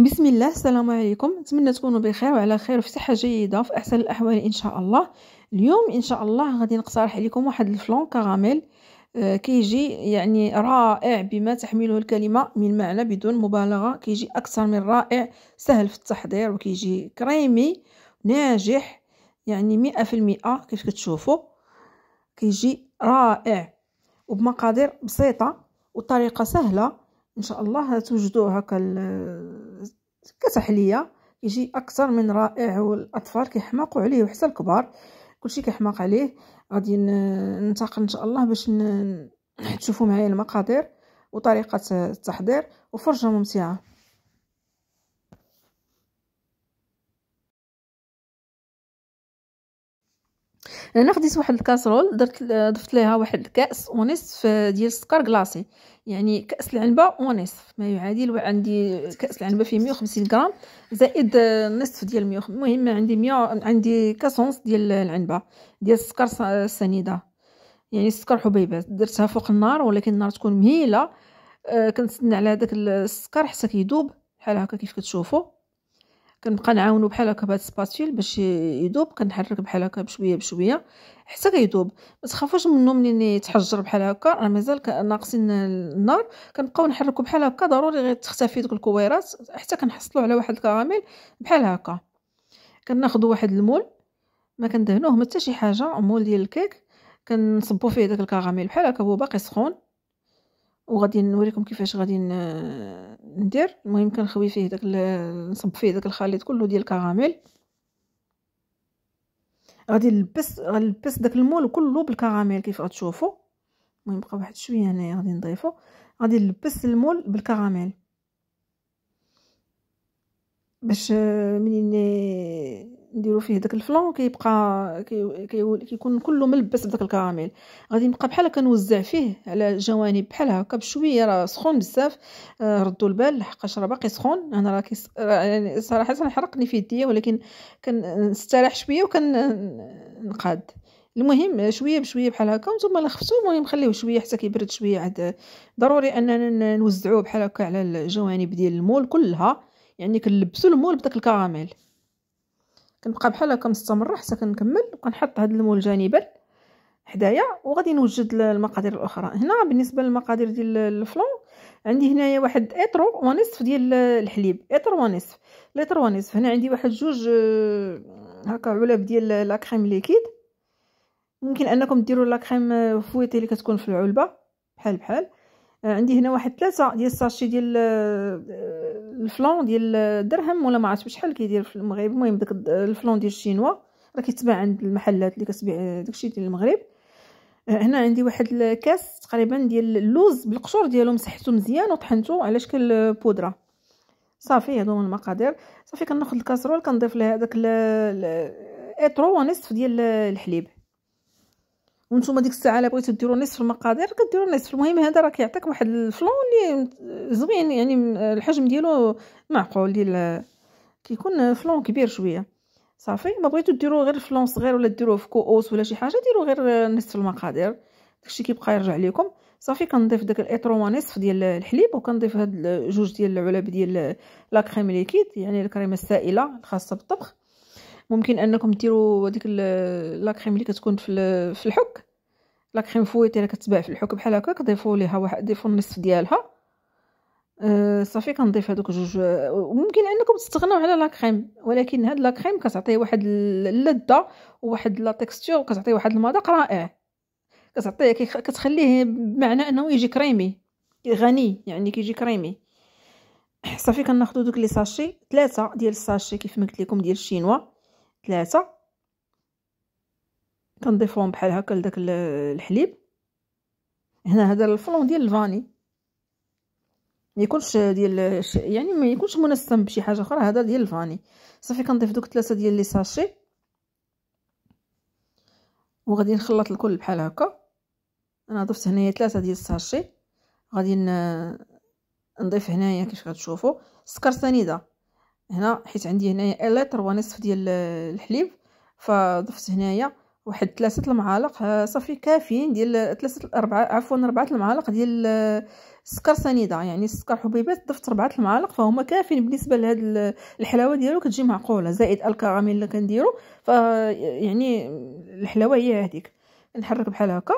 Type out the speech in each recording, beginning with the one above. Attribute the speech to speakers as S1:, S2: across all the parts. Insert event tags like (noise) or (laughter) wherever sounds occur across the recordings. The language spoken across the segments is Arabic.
S1: بسم الله السلام عليكم نتمنى تكونوا بخير وعلى خير وفي صحه جيده في احسن الاحوال ان شاء الله اليوم ان شاء الله غادي نقترح عليكم واحد الفلون كراميل آه، كيجي يعني رائع بما تحمله الكلمه من معنى بدون مبالغه كيجي اكثر من رائع سهل في التحضير وكيجي كريمي ناجح يعني مئة في المئة كيف كتشوفوا كيجي رائع وبمقادير بسيطه وطريقه سهله ان شاء الله توجدوا هكا كتصح ليا يجي اكثر من رائع والاطفال كيحماقوا عليه وحتى الكبار كلشي كيحماق عليه غادي ننتقل ان شاء الله باش تشوفوا معايا المقادير وطريقه التحضير وفرجه ممتعه انا خديت واحد الكاسرول درت ضفت ليها واحد الكاس ونصف ديال السكر كلاصي يعني كاس العنبه ونصف ما يعادل عندي كاس العنبه فيه 150 غرام زائد نصف ديال 100 المهم عندي 100 عندي كاسونس ديال العنبه ديال السكر السنيده يعني السكر حبيبات درتها فوق النار ولكن النار تكون مهيله آه، كنتسنى على داك السكر حتى كيذوب بحال هكا كيف كتشوفوا كنبقى نعاونو بحال هكا بهاد السباتيل باش يذوب كنحرك بحال هكا بشويه بشويه حتى كيذوب ما تخافوش منه منين يتحجر بحال هكا راه مازال ناقصين النار كنبقاو نحركو بحال هكا ضروري غير تختفي دوك الكويرات حتى كنحصلو على واحد الكراميل بحال هكا كناخدو واحد المول ما كندهنوه حتى شي حاجه مول ديال الكيك كنصبو فيه داك الكراميل بحال هكا هو باقي سخون وغادي نوريكم كيفاش غادي ندير المهم كنخوي فيه داك نصب فيه داك الخليط كله ديال الكراميل غادي نلبس غنلبس داك المول كله بالكراميل كيف غتشوفوا المهم بقى واحد شويه هنايا غادي نضيفو غادي نلبس المول بالكراميل باش منين نديرو فيه داك الفلون كيبقى كي كيكون كله ملبس بداك الكراميل غادي نبقى بحال هكا نوزع فيه على جوانب بحال هكا بشويه راه سخون بزاف آه ردوا البال لحقاش راه باقي سخون انا راه كيس يعني صراحه حرقني في يديا ولكن كنستريح شويه وكنقاد المهم شويه بشويه بحال هكا وانتم الا خفتو المهم خليوه شويه حتى كيبرد شويه عاد ضروري اننا نوزعوه بحال هكا على الجوانب ديال المول كلها يعني كنلبسو المول بداك الكراميل كنبقى بحال هكا مستمره حتى كنكمل وكنحط هاد المول جانبا حدايا وغادي نوجد المقادير الاخرى هنا بالنسبه للمقادير ديال الفلون عندي هنايا واحد اطرو ونصف ديال الحليب اطرو ونصف لتر ونصف هنا عندي واحد جوج آه، هكا علب ديال لا كريم ليكيد ممكن انكم ديروا لا كريم آه، فويتي اللي كتكون في العلبه بحال بحال آه، عندي هنا واحد ثلاثه ديال الساشي ديال آه، آه، الفلون ديال الدرهم ولا ما عرفت بشحال كيدير في المغرب المهم داك الفلون ديال الشينوا راه كيتباع عند المحلات اللي كتبيع داكشي ديال المغرب هنا عندي واحد الكاس تقريبا ديال اللوز بالقشور ديالو مسحتو مزيان وطحنتو على شكل بودره صافي هادو هما المقادير صافي كناخذ الكاسرول كنضيف لها داك ايترو ونصف ديال الحليب وانتم ديك الساعه الا بغيتو ديروا نصف المقادير كديروا نصف المهم هذا راه كيعطيك واحد الفلون اللي زوين يعني الحجم ديالو معقول ديال كيكون فلون كبير شويه صافي ما بغيتو ديروا غير فلون صغير ولا ديروه في كؤوس ولا شي حاجه ديروا غير نصف المقادير داكشي كيبقى يرجع لكم صافي كنضيف داك الاطرون نصف ديال الحليب وكنضيف هاد جوج ديال العلب ديال لا كريم ليكيد يعني الكريمه السائله الخاصه بالطبخ ممكن انكم ديروا هذيك لا كريم اللي كتكون في في الحك لا كريم فويتي اللي كتباع في الحك بحال هكاك ضيفوا ليها واحد ضيفوا النصف ديالها أه، صافي كنضيف هذوك جوج ممكن انكم تستغناو على لا كريم ولكن هاد لا كريم كتعطي واحد اللذه وواحد لا تيكستور وكتعطي واحد المذاق رائع كتعطيه كتخليه بمعنى انه يجي كريمي غني يعني كيجي كريمي (clears throat) صافي كناخذو دوك لي ساشي ثلاثه ديال الساشي كيف ما قلت لكم ديال الشينوا ثلاثة كنضيفهم بحال هكا لداك الحليب هنا هذا الفلون ديال الفاني ما يكونش ديال يعني ما يكونش منسم بشي حاجه اخرى هذا ديال الفاني صافي كنضيف دوك ثلاثه ديال لي ساشي وغادي نخلط الكل بحال هكا انا ضفت هنايا ثلاثه ديال الساشي غادي نضيف هنايا كيفاش غتشوفوا سكر سنيده هنا حيت عندي هنايا لتر ونصف ديال الحليب فضفت هنايا واحد ثلاثه المعالق صافي كافيين ديال ثلاثه اربعه عفوا اربعه المعالق ديال السكر سنيده يعني السكر حبيبات ضفت اربعه المعالق فهما كافيين بالنسبه لهاد الحلاوه ديالو كتجي معقوله زائد الكراميل اللي كنديرو ف يعني الحلاوه هي هذيك نحرك بحال هكا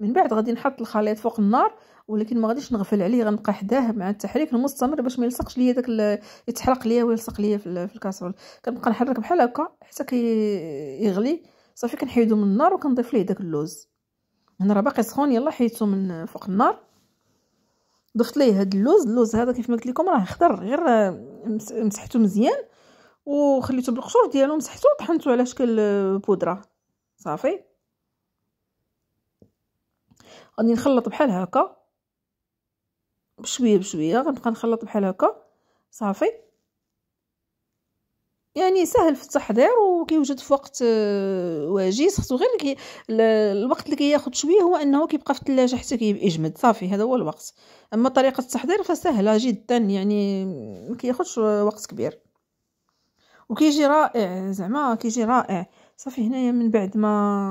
S1: من بعد غادي نحط الخليط فوق النار ولكن ما غاديش نغفل عليه غنبقى حداه مع التحريك المستمر باش ما يلصقش ليا داك يتحرق ليا ويلصق ليا في الكاسرول كنبقى نحرك بحال هكا حتى كيغلي صافي كنحيدو من النار وكنضيف ليه داك اللوز هنا راه باقي سخون يلا حيدته من فوق النار ضفت ليه هاد اللوز اللوز هذا كيف ما قلت لكم راه خضر غير مسحته مزيان وخليته بالقشور ديالو مسحته وطحنته على شكل بودره صافي غادي نخلط بحال هكا بشويه بشويه غنبقى نخلط بحال هكا صافي يعني سهل في التحضير وكيوجد في وقت آه، وجيز خصو غير كي الوقت اللي كياخذ شويه هو انه كيبقى في الثلاجه حتى كيجمد صافي هذا هو الوقت اما طريقه التحضير فسهله جدا يعني ما كياخذش وقت كبير وكيجي رائع زعما كيجي رائع صافي هنايا من بعد ما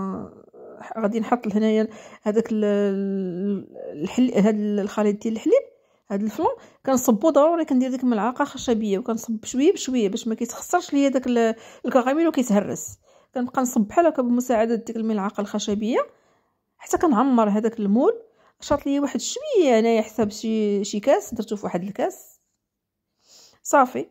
S1: غادي نحط لهنايا هذاك الحل هاد الخليط ديال الحليب هاد الفلون كنصبو ضروري كندير ديك الملعقه خشبيه وكنصب شويه بشويه باش ما كيتخسرش ليا داك الكراميل وكيتهرس كنبقى نصب بحال هكا بمساعده ديك الملعقه الخشبيه حتى كنعمر هذاك المول شاط ليا واحد شويه انايا حساب شي شي كاس درتو في واحد الكاس صافي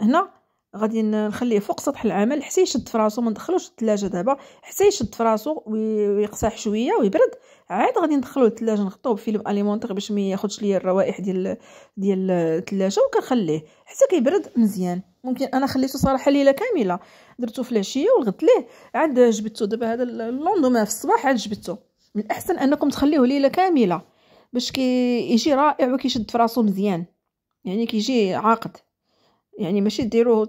S1: هنا غادي نخليه فوق سطح العمل حتى يشد فراسو ما ندخلوش الثلاجه دابا حتى يشد فراسو ويقصح شويه ويبرد عاد غادي ندخلو الثلاجه نغطوه بفيلم اليمونتيغ باش ما ياخذش ليا الروائح ديال ديال الثلاجه وكنخليه حتى كيبرد مزيان ممكن انا خليته صراحه ليله كامله درتو في العشيه ولغدت ليه عاد جبدتو دابا هذا اللوندوما في الصباح عاد جبدتو من الاحسن انكم تخليوه ليله كامله باش كيجي كي رائع وكيشد فراسو مزيان يعني كيجي عاقد يعني ماشي ديروه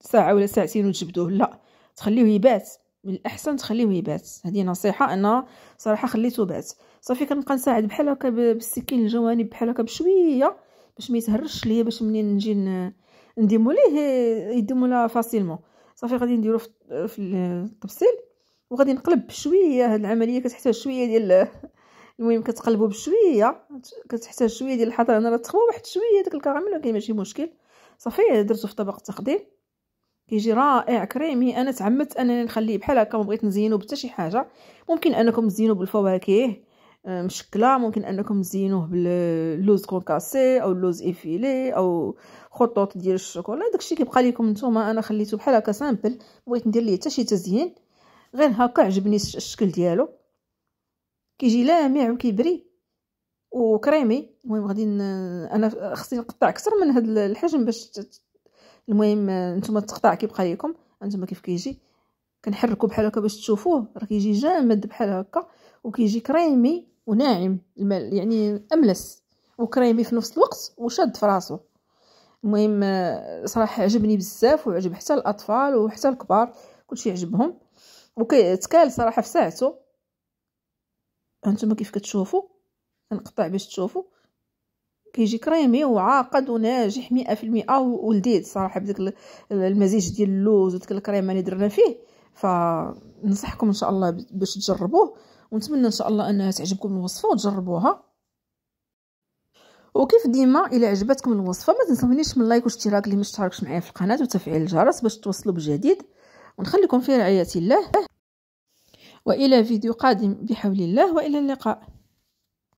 S1: ساعه ولا ساعتين وتجبدوه لا تخليوه يبات من الاحسن تخليوه يبات هذه نصيحه انا صراحه خليته بات صافي كنبقى نساعد بحال هكا بالسكين الجوانب بحال هكا بشويه باش ما يتهرش ليا باش منين نجي نديمو ليه يديمو لا فاسيلمون صافي غادي نديرو في التبسيل وغادي نقلب بشويه هاد العمليه كتحتاج شويه ديال (laughs) المهم كتقلبو بشويه كتحتاج شويه ديال انا راه تخمو واحد شويه داك الكراميل ولكن ماشي مشكل صافي درتو في طبق التقديم كيجي رائع كريمي انا تعمدت انني نخليه بحال هكا ما بغيت نزينو بتا شي حاجه ممكن انكم تزينو بالفواكه آه، مشكله ممكن انكم تزينوه باللوز كونكاسي او اللوز ايفيلي او خطوط ديال الشوكولا داكشي كيبقى ليكم نتوما انا خليته بحال هكا سامبل بغيت ندير ليه حتى شي تزيين غير هكا عجبني الشكل ديالو كيجي لامع وكيبري وكريمي المهم غادي انا خصني نقطع اكثر من هذا الحجم باش المهم نتوما التقطاع كيبقى لكم انتما كيف كيجي كنحركو بحال هكا باش تشوفوه راه كيجي جامد بحال هكا وكيجي كريمي وناعم يعني املس وكريمي في نفس الوقت وشاد في راسو المهم صراحه عجبني بزاف وعجب حتى الاطفال وحتى الكبار كلشي عجبهم وكيتكال صراحه في ساعته هانتوما كيف كتشوفوا كنقطع باش تشوفوا كيجي كريمي وعاقد وناجح مئة في المئة آه، ولذيذ صراحة بداك المزيج ديال اللوز وديك الكريمة اللي درنا فيه فنصحكم ان شاء الله باش تجربوه ونتمنى ان شاء الله انها تعجبكم الوصفه وتجربوها وكيف ديما الا عجبتكم الوصفه ما تنسونيش من لايك واشتراك اللي ما اشتركش معايا في القناه وتفعيل الجرس باش توصلوا بجديد ونخليكم في رعايه الله والى فيديو قادم بحول الله والى اللقاء